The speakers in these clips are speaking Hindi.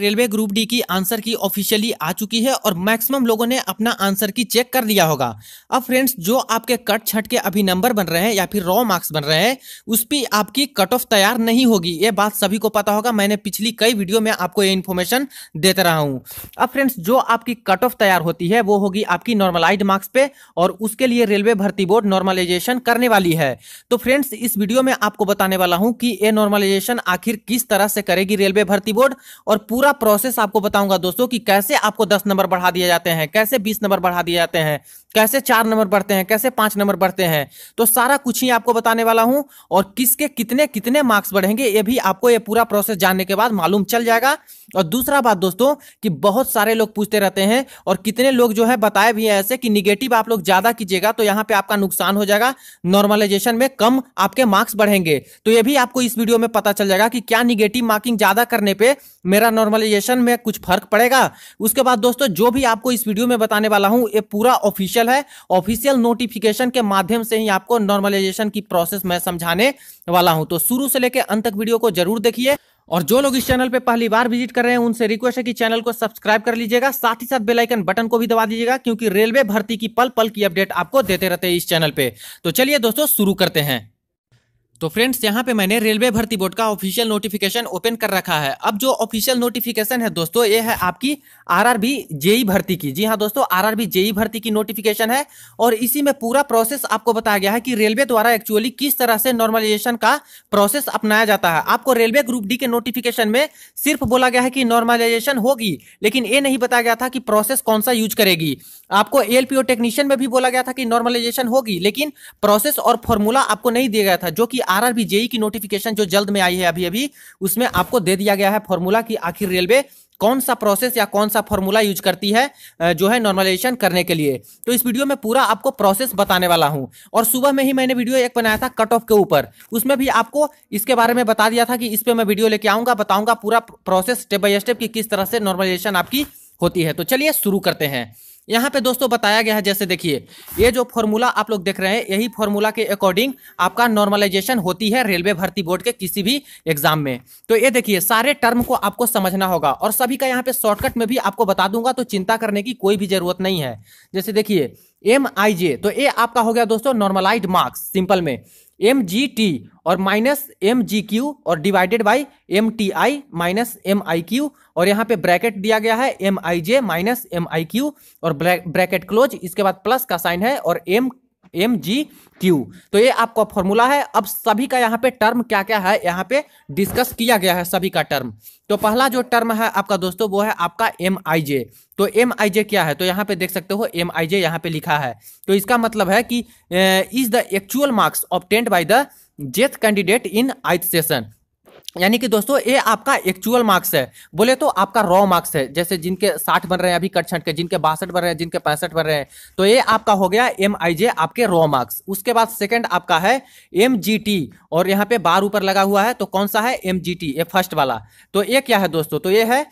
रेलवे ग्रुप डी की आंसर की ऑफिशियली आ चुकी है और मैक्सिमम लोगों ने अपना आंसर की चेक कर लिया होगा अब फ्रेंड्स जो आपके कट छट के अभी नंबर बन रहे हैं या फिर रॉ मार्क्स बन रहे हैं उस पर आपकी कट ऑफ तैयार नहीं होगी ये बात सभी को पता होगा मैंने पिछली कई वीडियो में आपको ये इन्फॉर्मेशन देते रहा हूँ अब फ्रेंड्स जो आपकी कट ऑफ तैयार होती है वो होगी आपकी नॉर्मलाइज मार्क्स पे और उसके लिए रेलवे भर्ती बोर्ड नॉर्मलाइजेशन करने वाली है तो फ्रेंड्स इस वीडियो में आपको बताने वाला हूँ कि ये नॉर्मलाइजेशन आखिर किस तरह से करेगी रेलवे भर्ती बोर्ड और पूरा पूरा प्रोसेस आपको बताऊंगा दोस्तों कि कैसे आपको 10 नंबर बढ़ा दिए जाते हैं कैसे 20 नंबर बढ़ा दिए जाते हैं कैसे चार नंबर बढ़ते हैं कैसे पांच नंबर बढ़ते हैं तो सारा कुछ ही आपको बताने वाला हूं और किसके कितने कितने मार्क्स बढ़ेंगे ये भी आपको ये पूरा प्रोसेस जानने के बाद मालूम चल जाएगा और दूसरा बात दोस्तों कि बहुत सारे लोग पूछते रहते हैं और कितने लोग जो है बताए भी हैं ऐसे कि निगेटिव आप लोग ज्यादा कीजिएगा तो यहाँ पे आपका नुकसान हो जाएगा नॉर्मलाइजेशन में कम आपके मार्क्स बढ़ेंगे तो ये भी आपको इस वीडियो में पता चल जाएगा कि क्या निगेटिव मार्किंग ज्यादा करने पर मेरा नॉर्मलाइजेशन में कुछ फर्क पड़ेगा उसके बाद दोस्तों जो भी आपको इस वीडियो में बताने वाला हूँ ये पूरा ऑफिशियल ऑफिशियल है ऑफिशियल नोटिफिकेशन के माध्यम से ही आपको नॉर्मलाइजेशन की प्रोसेस मैं समझाने वाला हूं तो शुरू से लेकर अंत तक वीडियो को जरूर देखिए और जो लोग इस चैनल पे पहली बार विजिट कर रहे हैं उनसे रिक्वेस्ट है कि चैनल को सब्सक्राइब कर लीजिएगा साथ ही साथ बेल आइकन बटन को भी दबा दीजिएगा क्योंकि रेलवे भर्ती की पल पल की अपडेट आपको देते रहते हैं इस चैनल पे तो चलिए दोस्तों शुरू करते हैं तो फ्रेंड्स यहाँ पे मैंने रेलवे भर्ती बोर्ड का ऑफिशियल नोटिफिकेशन ओपन कर रखा है अब जो ऑफिशियल नोटिफिकेशन है दोस्तों ये है आपकी आरआरबी जेई भर्ती की जी हाँ दोस्तों आरआरबी जेई भर्ती की नोटिफिकेशन है और इसी में पूरा प्रोसेस आपको बताया गया है कि रेलवे द्वारा एक्चुअली किस तरह से नॉर्मलाइजेशन का प्रोसेस अपनाया जाता है आपको रेलवे ग्रुप डी के नोटिफिकेशन में सिर्फ बोला गया है कि नॉर्मलाइजेशन होगी लेकिन ये नहीं बताया गया था कि प्रोसेस कौन सा यूज करेगी आपको एलपीओ टेक्नीशियन में भी बोला गया था कि नॉर्मलाइजेशन होगी लेकिन प्रोसेस और फॉर्मूला आपको नहीं दिया गया था जो कि आरआरबी जेई की नोटिफिकेशन जो जल्द में आई है अभी अभी उसमें आपको दे दिया गया है फॉर्मूला कि आखिर रेलवे कौन सा प्रोसेस या कौन सा फॉर्मूला यूज करती है जो है नॉर्मलाइजेशन करने के लिए तो इस वीडियो में पूरा आपको प्रोसेस बताने वाला हूं और सुबह में ही मैंने वीडियो एक बनाया था कट ऑफ के ऊपर उसमें भी आपको इसके बारे में बता दिया था कि इस पर मैं वीडियो लेके आऊंगा बताऊंगा पूरा प्रोसेस स्टेप बाय स्टेप कि किस तरह से नॉर्मलाइजेशन आपकी होती है तो चलिए शुरू करते हैं यहाँ पे दोस्तों बताया गया है जैसे देखिए ये जो फॉर्मूला आप लोग देख रहे हैं यही फॉर्मूला के अकॉर्डिंग आपका नॉर्मलाइजेशन होती है रेलवे भर्ती बोर्ड के किसी भी एग्जाम में तो ये देखिए सारे टर्म को आपको समझना होगा और सभी का यहाँ पे शॉर्टकट में भी आपको बता दूंगा तो चिंता करने की कोई भी जरूरत नहीं है जैसे देखिए एम आई जे तो ये आपका हो गया दोस्तों नॉर्मलाइज मार्क्स सिंपल में एम जी टी और माइनस एम जी क्यू और divided by M T I minus M I Q और यहाँ पे ब्रैकेट दिया गया है M I J minus M I Q और ब्रैकेट क्लोज इसके बाद प्लस का साइन है और एम एम जी क्यू तो ये आपका फॉर्मूला है अब सभी का यहाँ पे टर्म क्या क्या है यहाँ पे डिस्कस किया गया है सभी का टर्म तो पहला जो टर्म है आपका दोस्तों वो है आपका एम आई जे तो एम आई जे क्या है तो यहाँ पे देख सकते हो एम आई जे यहाँ पे लिखा है तो इसका मतलब है कि is the actual marks obtained by the jth candidate in ith session यानी कि दोस्तों ये आपका एक्चुअल मार्क्स है बोले तो आपका रॉ मार्क्स है जैसे जिनके साठ बन रहे हैं अभी कट छट के जिनके बासठ बन रहे हैं जिनके पैंसठ बन रहे हैं तो ये आपका हो गया एम आई जे आपके रॉ मार्क्स उसके बाद सेकंड आपका है एम जी टी और यहाँ पे बार ऊपर लगा हुआ है तो कौन सा है एम जी टी ये फर्स्ट वाला तो ये क्या है दोस्तों तो ये है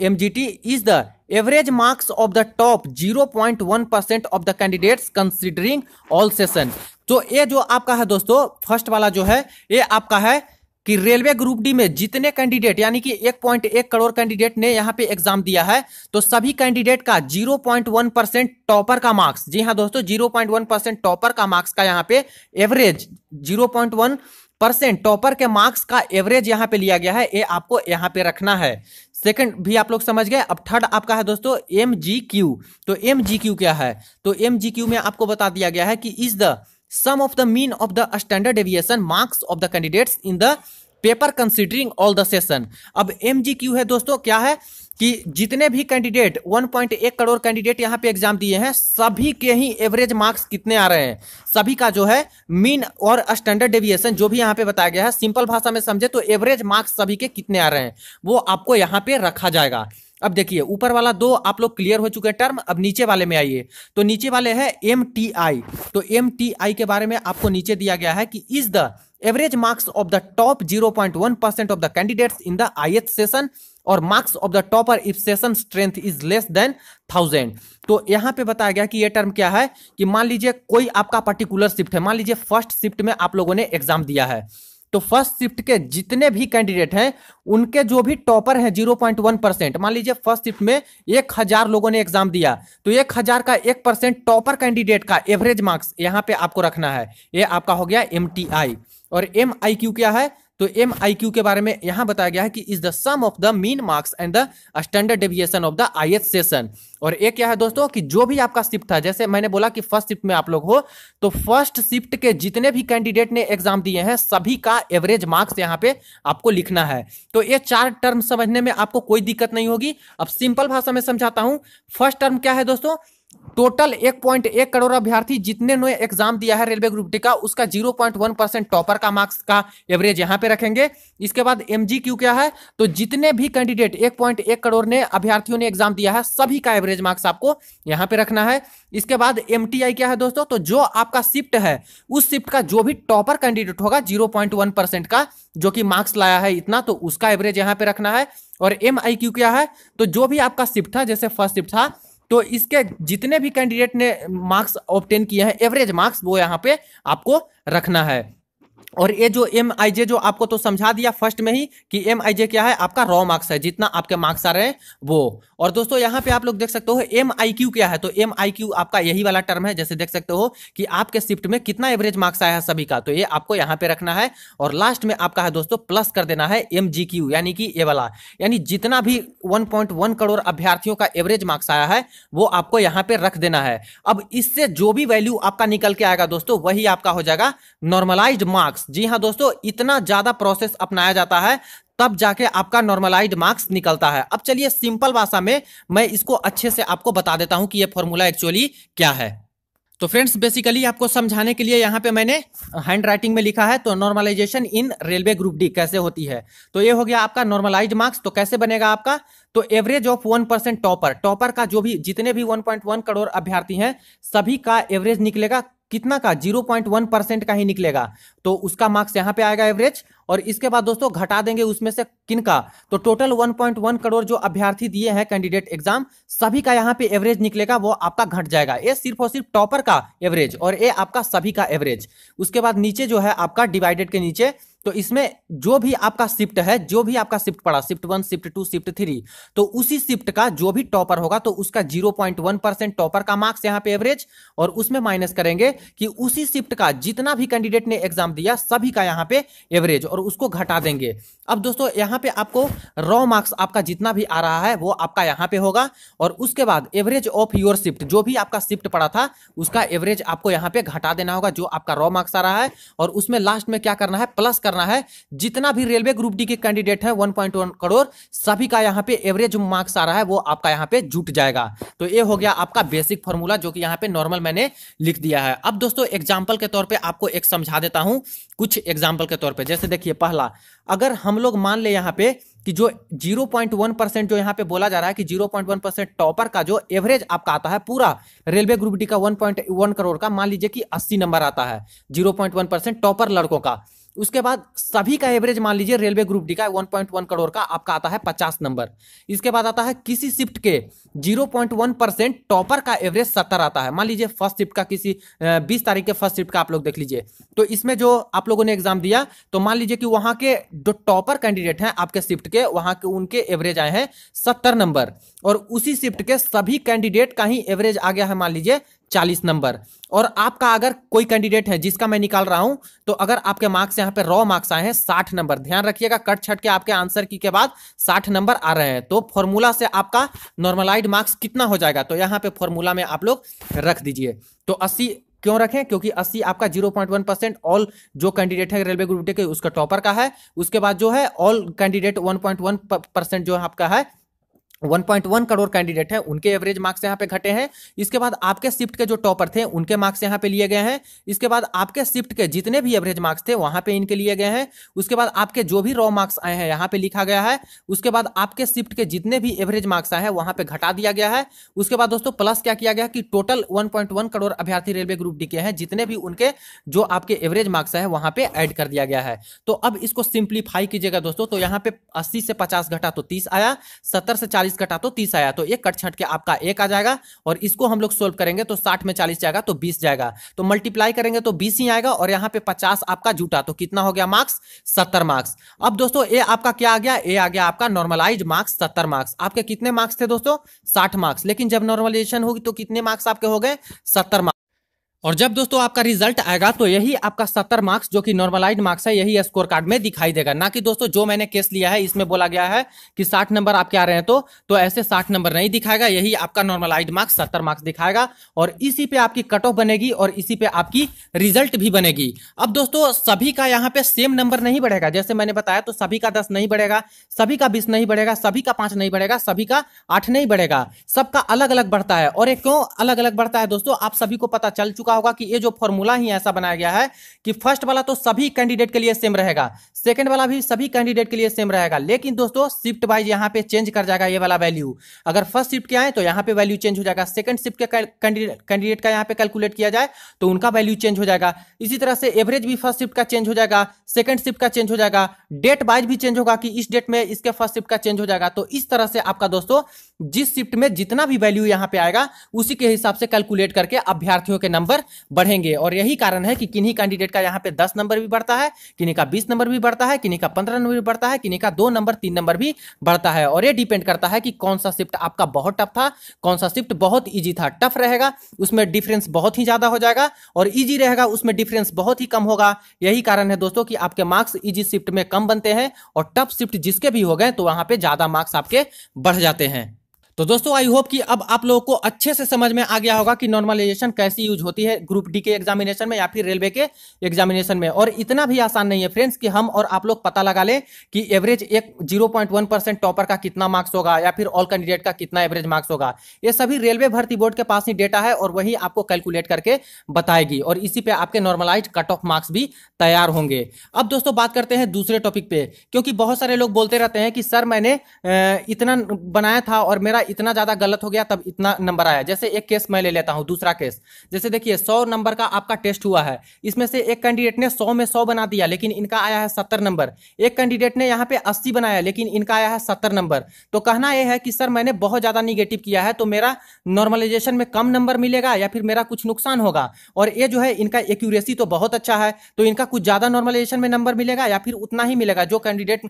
M G T is the average marks of the top 0.1 percent of the candidates considering all session तो ये जो आपका है दोस्तों फर्स्ट वाला जो है ये आपका है कि रेलवे ग्रुप डी में जितने कैंडिडेट यानी कि 1.1 करोड़ कैंडिडेट ने यहाँ पे एग्जाम दिया है तो सभी कैंडिडेट का 0.1 परसेंट टॉपर का मार्क्स जी हाँ दोस्तों 0.1 परसेंट टॉपर का मार्क्स का यहां पे एवरेज 0.1 परसेंट टॉपर के मार्क्स का एवरेज यहां पे लिया गया है ये आपको यहां पे रखना है सेकंड भी आप लोग समझ गए अब थर्ड आपका है दोस्तों एम जी क्यू तो एम जी क्यू क्या है तो एम जी क्यू में आपको बता दिया गया है कि is the sum of the mean of the standard deviation marks of the candidates in the paper considering all the session अब एम है दोस्तों क्या है कि जितने भी कैंडिडेट 1.1 करोड़ कैंडिडेट यहाँ पे एग्जाम दिए हैं सभी के ही एवरेज मार्क्स कितने आ रहे हैं सभी का जो है मीन और स्टैंडर्ड डेविएशन जो भी यहाँ पे बताया गया है सिंपल भाषा में समझे तो एवरेज मार्क्स सभी के कितने आ रहे हैं वो आपको यहाँ पे रखा जाएगा अब देखिए ऊपर वाला दो आप लोग क्लियर हो चुके हैं टर्म अब नीचे वाले में आइए तो नीचे वाले है एम तो एम टी आई के बारे में आपको नीचे दिया गया है कि is the average marks of the top 0.1 percent of the candidates in the I session और marks of the topper if session strength is less than thousand तो यहां पे बताया गया कि ये टर्म क्या है कि मान लीजिए कोई आपका पर्टिकुलर शिफ्ट है मान लीजिए फर्स्ट शिफ्ट में आप लोगों ने एग्जाम दिया है तो फर्स्ट शिफ्ट के जितने भी कैंडिडेट हैं उनके जो भी टॉपर हैं वन परसेंट मान लीजिए फर्स्ट शिफ्ट में एक हजार लोगों ने एग्जाम दिया तो एक हजार का एक परसेंट टॉपर कैंडिडेट का एवरेज मार्क्स यहां पे आपको रखना है ये आपका हो गया एम और एम क्या है तो एम आई क्यू के बारे में यहां बताया गया है कि is the sum of the mean marks and the standard deviation of the I S session और एक क्या है दोस्तों कि जो भी आपका शिफ्ट था जैसे मैंने बोला कि फर्स्ट शिफ्ट में आप लोग हो तो फर्स्ट शिफ्ट के जितने भी कैंडिडेट ने एग्जाम दिए हैं सभी का एवरेज मार्क्स यहाँ पे आपको लिखना है तो ये चार टर्म समझने में आपको कोई दिक्कत नहीं होगी अब सिंपल भाषा में समझाता हूँ फर्स्ट टर्म क्या है दोस्तों टोटल 1.1 करोड़ अभ्यर्थी जितने ने एग्जाम दिया है रेलवे ग्रुप डी का उसका 0.1 परसेंट टॉपर का मार्क्स का एवरेज यहां पे रखेंगे इसके बाद एम क्या है तो जितने भी कैंडिडेट 1.1 करोड़ ने अभ्यर्थियों ने एग्जाम दिया है सभी का एवरेज मार्क्स आपको यहां पे रखना है इसके बाद एम क्या है दोस्तों तो जो आपका शिफ्ट है उस शिफ्ट का जो भी टॉपर कैंडिडेट होगा जीरो का जो कि मार्क्स लाया है इतना तो उसका एवरेज यहाँ पे रखना है और एम क्या है तो जो भी आपका शिफ्ट था जैसे फर्स्ट शिफ्ट था तो इसके जितने भी कैंडिडेट ने मार्क्स ऑप्टेन किए हैं एवरेज मार्क्स वो यहाँ पे आपको रखना है और ये जो एम आई जे जो आपको तो समझा दिया फर्स्ट में ही कि एम आई जे क्या है आपका रॉ मार्क्स है जितना आपके मार्क्स आ रहे हैं वो और दोस्तों यहाँ पे आप लोग देख सकते हो एम आई क्यू क्या है तो एम आई क्यू आपका यही वाला टर्म है जैसे देख सकते हो कि आपके शिफ्ट में कितना एवरेज मार्क्स आया है सभी का तो ये आपको यहाँ पे रखना है और लास्ट में आपका है दोस्तों प्लस कर देना है एम जी क्यू यानी कि ये वाला यानी जितना भी 1.1 करोड़ अभ्यर्थियों का एवरेज मार्क्स आया है वो आपको यहाँ पे रख देना है अब इससे जो भी वैल्यू आपका निकल के आएगा दोस्तों वही आपका हो जाएगा नॉर्मलाइज मार्क्स जी हाँ दोस्तों इतना ज्यादा प्रोसेस अपनाया जाता है तब जाके आपका नॉर्मलाइज मार्क्स निकलता है अब चलिए सिंपल भाषा में मैं इसको अच्छे से आपको बता देता हूं कि ये फॉर्मूला एक्चुअली क्या है तो फ्रेंड्स बेसिकली आपको समझाने के लिए यहाँ पे मैंने हैंड राइटिंग में लिखा है तो normalisation in railway group D कैसे होती है तो ये हो गया आपका नॉर्मलाइज मार्क्स तो कैसे बनेगा आपका तो average of one percent topper topper का जो भी जितने भी 1.1 करोड़ अभ्यर्थी हैं सभी का एवरेज निकलेगा कितना का जीरो परसेंट का ही निकलेगा तो उसका मार्क्स यहाँ पे आएगा एवरेज और इसके बाद दोस्तों घटा देंगे उसमें से किन का तो टोटल 1.1 करोड़ जो अभ्यर्थी दिए हैं कैंडिडेट एग्जाम सभी का यहाँ पे एवरेज निकलेगा वो आपका घट जाएगा ये सिर्फ और सिर्फ टॉपर का एवरेज और ये आपका सभी का एवरेज उसके बाद नीचे जो है आपका डिवाइडेड के नीचे तो इसमें जो भी आपका शिफ्ट है जो भी आपका शिफ्ट पड़ा shift one shift two shift three तो उसी शिफ्ट का जो भी टॉपर होगा तो उसका zero point one percent topper का मार्क्स यहाँ पे एवरेज और उसमें माइनस करेंगे कि उसी शिफ्ट का जितना भी कैंडिडेट ने एग्जाम दिया सभी का यहाँ पे एवरेज और उसको घटा देंगे अब दोस्तों यहाँ पे आपको रॉ मार्क्स आपका जितना भी आ रहा है वो आपका यहाँ पे होगा और उसके बाद एवरेज ऑफ योर शिफ्ट जो भी आपका शिफ्ट पड़ा था उसका एवरेज आपको यहाँ पे घटा देना होगा जो आपका रॉ मार्क्स आ रहा है और उसमें लास्ट में क्या करना है प्लस करना है जितना भी रेलवे ग्रुप डी के कैंडिडेट है वन करोड़ सभी का यहाँ पे एवरेज मार्क्स आ रहा है वो आपका यहाँ पे जुट जाएगा तो ये हो गया आपका बेसिक फॉर्मूला जो कि यहाँ पे नॉर्मल मैंने लिख दिया है अब दोस्तों एग्जाम्पल के तौर पर आपको एक समझा देता हूँ कुछ एग्जाम्पल के तौर पर जैसे देखिए पहला अगर हम लोग मान ले यहाँ पे कि जो 0.1 परसेंट जो यहाँ पे बोला जा रहा है कि 0.1 परसेंट टॉपर का जो एवरेज आपका आता है पूरा रेलवे ग्रुप डी का 1.1 करोड़ का मान लीजिए कि 80 नंबर आता है 0.1 परसेंट टॉपर लड़कों का उसके बाद सभी का एवरेज मान लीजिए रेलवे ग्रुप डी का 1.1 करोड़ का आपका आता है 50 नंबर इसके बाद आता है किसी शिफ्ट के 0.1 परसेंट टॉपर का एवरेज 70 आता है मान लीजिए फर्स्ट शिफ्ट का किसी 20 तारीख के फर्स्ट शिफ्ट का आप लोग देख लीजिए तो इसमें जो आप लोगों ने एग्जाम दिया तो मान लीजिए कि वहां के जो टॉपर कैंडिडेट हैं आपके शिफ्ट के वहां के उनके एवरेज आए हैं सत्तर नंबर और उसी शिफ्ट के सभी कैंडिडेट का ही एवरेज आ गया है मान लीजिए चालीस नंबर और आपका अगर कोई कैंडिडेट है जिसका मैं निकाल रहा हूं तो अगर आपके मार्क्स यहाँ पे रॉ मार्क्स आए हैं साठ नंबर ध्यान रखिएगा कट छट के आपके आंसर की के बाद साठ नंबर आ रहे हैं तो फॉर्मूला से आपका नॉर्मलाइड मार्क्स कितना हो जाएगा तो यहाँ पे फॉर्मूला में आप लोग रख दीजिए तो अस्सी क्यों रखें क्योंकि अस्सी आपका वन परसेंट ऑल जो कैंडिडेट है रेलवे ग्रुप डे के उसका टॉपर का है उसके बाद जो है ऑल कैंडिडेट वन परसेंट जो आपका है 1.1 करोड़ कैंडिडेट हैं उनके एवरेज मार्क्स यहाँ पे घटे हैं इसके बाद आपके शिफ्ट के जो टॉपर थे उनके मार्क्स यहाँ पे लिए गए हैं इसके बाद आपके शिफ्ट के जितने भी एवरेज मार्क्स थे वहां पे इनके लिए गए हैं उसके बाद आपके जो भी रॉ मार्क्स आए हैं यहाँ पे लिखा गया है उसके बाद आपके शिफ्ट के जितने भी एवरेज मार्क्स आए हैं वहां पर घटा दिया गया है उसके बाद दोस्तों प्लस क्या किया गया कि टोटल वन करोड़ अभ्यर्थी रेलवे ग्रुप डी के हैं जितने भी उनके जो आपके एवरेज मार्क्स आए वहां पर एड कर दिया गया है तो अब इसको सिंप्लीफाई कीजिएगा दोस्तों तो यहाँ पे अस्सी से पचास घटा तो तीस आया सत्तर से चालीस चालीस कटा तो तीस आया तो एक कट छट के आपका एक आ जाएगा और इसको हम लोग सोल्व करेंगे तो साठ में चालीस जाएगा तो बीस जाएगा तो मल्टीप्लाई करेंगे तो बीस ही आएगा और यहाँ पे पचास आपका जूटा तो कितना हो गया मार्क्स सत्तर मार्क्स अब दोस्तों ए आपका क्या आ गया ए आ गया आपका नॉर्मलाइज मार्क्स सत्तर मार्क्स आपके कितने मार्क्स थे दोस्तों साठ मार्क्स लेकिन जब नॉर्मलाइजेशन होगी तो कितने मार्क्स आपके हो गए सत्तर और जब दोस्तों आपका रिजल्ट आएगा तो यही आपका सत्तर मार्क्स जो कि नॉर्मलाइज मार्क्स है यही स्कोर कार्ड में दिखाई देगा ना कि दोस्तों जो मैंने केस लिया है इसमें बोला गया है कि साठ नंबर आपके आ रहे हैं तो तो ऐसे साठ नंबर नहीं दिखाएगा यही आपका नॉर्मलाइज मार्क्स सत्तर मार्क्स दिखाएगा और इसी पे आपकी कट ऑफ बनेगी और इसी पे आपकी रिजल्ट भी बनेगी अब दोस्तों सभी का यहाँ पे सेम नंबर नहीं बढ़ेगा जैसे मैंने बताया तो सभी का दस नहीं बढ़ेगा सभी का बीस नहीं बढ़ेगा सभी का पांच नहीं बढ़ेगा सभी का आठ नहीं बढ़ेगा सबका अलग अलग बढ़ता है और एक क्यों अलग अलग बढ़ता है दोस्तों आप सभी को पता चल चुका चुका होगा कि ये जो फॉर्मूला ही ऐसा बनाया गया है कि फर्स्ट वाला तो सभी कैंडिडेट के लिए सेम रहेगा सेकंड वाला भी सभी कैंडिडेट के लिए सेम रहेगा लेकिन दोस्तों शिफ्ट वाइज यहाँ पे चेंज कर जाएगा ये वाला वैल्यू अगर फर्स्ट शिफ्ट के आए तो यहाँ पे वैल्यू चेंज हो जाएगा सेकंड शिफ्ट के कैंडिडेट का यहाँ पे कैलकुलेट किया जाए तो उनका वैल्यू चेंज हो जाएगा इसी तरह से एवरेज भी फर्स्ट शिफ्ट का चेंज हो जाएगा सेकंड शिफ्ट का चेंज हो जाएगा डेट वाइज भी चेंज होगा कि इस डेट में इसके फर्स्ट शिफ्ट का चेंज हो जाएगा तो इस तरह से आपका दोस्तों जिस शिफ्ट में जितना भी वैल्यू यहाँ पे आएगा उसी के हिसाब से कैलकुलेट करके अभ्यर्थियों के नंबर बढ़ेंगे और यही कारण है कि किन्हीं कैंडिडेट का यहाँ पे दस नंबर भी बढ़ता है किन्हीं का बीस नंबर भी बढ़ता है किन्हीं का पंद्रह नंबर भी बढ़ता है किन्हीं का दो नंबर तीन नंबर भी बढ़ता है और ये डिपेंड करता है कि कौन सा शिफ्ट आपका बहुत टफ था कौन सा शिफ्ट बहुत ईजी था टफ रहेगा उसमें डिफरेंस बहुत ही ज्यादा हो जाएगा और ईजी रहेगा उसमें डिफरेंस बहुत ही कम होगा यही कारण है दोस्तों कि आपके मार्क्स ईजी शिफ्ट में कम बनते हैं और टफ शिफ्ट जिसके भी हो गए तो वहां पर ज्यादा मार्क्स आपके बढ़ जाते हैं तो दोस्तों आई होप कि अब आप लोगों को अच्छे से समझ में आ गया होगा कि नॉर्मलाइजेशन कैसी यूज होती है ग्रुप डी के एग्जामिनेशन में या फिर रेलवे के एग्जामिनेशन में और इतना भी आसान नहीं है फ्रेंड्स कि हम और आप लोग पता लगा लें कि एवरेज एक जीरो टॉपर का कितना मार्क्स होगा या फिर ऑल कैंडिडेट का कितना एवरेज मार्क्स होगा ये सभी रेलवे भर्ती बोर्ड के पास ही डेटा है और वही आपको कैलकुलेट करके बताएगी और इसी पे आपके नॉर्मलाइज कट ऑफ मार्क्स भी तैयार होंगे अब दोस्तों बात करते हैं दूसरे टॉपिक पे क्योंकि बहुत सारे लोग बोलते रहते हैं कि सर मैंने इतना बनाया था और मेरा इतना ज्यादा गलत हो गया तब इतना नंबर आया जैसे एक केस मैं ले लेता हूं दूसरा केस जैसे देखिए सौ नंबर का आपका टेस्ट हुआ है इसमें से एक कैंडिडेट ने सौ में सौ बना दिया लेकिन इनका आया है सत्तर नंबर एक कैंडिडेट ने यहाँ पे अस्सी बनाया लेकिन इनका आया है सत्तर नंबर तो कहना यह है कि सर मैंने बहुत ज्यादा निगेटिव किया है तो मेरा नॉर्मलाइजेशन में कम नंबर मिलेगा या फिर मेरा कुछ नुकसान होगा और ये जो है इनका एक्यूरेसी तो बहुत अच्छा है तो इनका कुछ ज्यादा नॉर्मलाइजेशन में नंबर मिलेगा या फिर उतना ही मिलेगा जो कैंडिडेट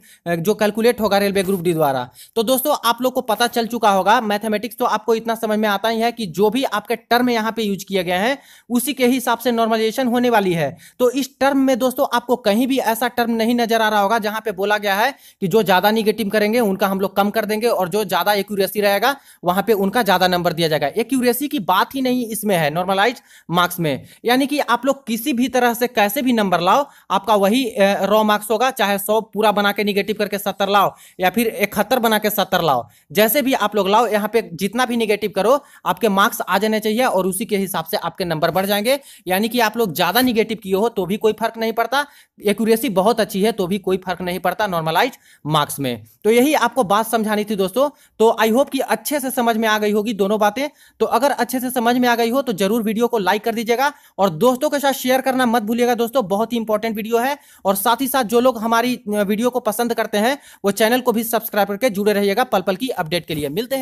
जो कैलकुलेट होगा रेलवे ग्रुप डी द्वारा तो दोस्तों आप लोग को पता चल चुका होगा होगा मैथमेटिक्स तो आपको इतना समझ में आता ही है कि जो भी आपके टर्म यहाँ पे यूज किए गए हैं उसी के हिसाब से नॉर्मलाइजेशन होने वाली है तो इस टर्म में दोस्तों आपको कहीं भी ऐसा टर्म नहीं नजर आ रहा होगा जहां पे बोला गया है कि जो ज्यादा निगेटिव करेंगे उनका हम लोग कम कर देंगे और जो ज्यादा एक्यूरेसी रहेगा वहां पर उनका ज्यादा नंबर दिया जाएगा एक्यूरेसी की बात ही नहीं इसमें है नॉर्मलाइज मार्क्स में यानी कि आप लोग किसी भी तरह से कैसे भी नंबर लाओ आपका वही रॉ मार्क्स होगा चाहे सौ पूरा बना के निगेटिव करके सत्तर लाओ या फिर इकहत्तर बना के सत्तर लाओ जैसे भी आप लोग लाओ यहाँ पे जितना भी निगेटिव करो आपके मार्क्स आ जाने चाहिए और उसी के हिसाब से आपके नंबर बढ़ जाएंगे यानी कि आप लोग ज़्यादा निगेटिव किए हो तो भी कोई फर्क नहीं पड़ता एक्यूरेसी बहुत अच्छी है तो भी कोई फर्क नहीं पड़ता नॉर्मलाइज मार्क्स में तो यही आपको बात समझानी थी दोस्तों तो आई होप कि अच्छे से समझ में आ गई होगी दोनों बातें तो अगर अच्छे से समझ में आ गई हो तो जरूर वीडियो को लाइक कर दीजिएगा और दोस्तों के साथ शेयर करना मत भूलिएगा दोस्तों बहुत ही इंपॉर्टेंट वीडियो है और साथ ही साथ जो लोग हमारी वीडियो को पसंद करते हैं वो चैनल को भी सब्सक्राइब करके जुड़े रहिएगा पल पल की अपडेट के लिए मिलते हैं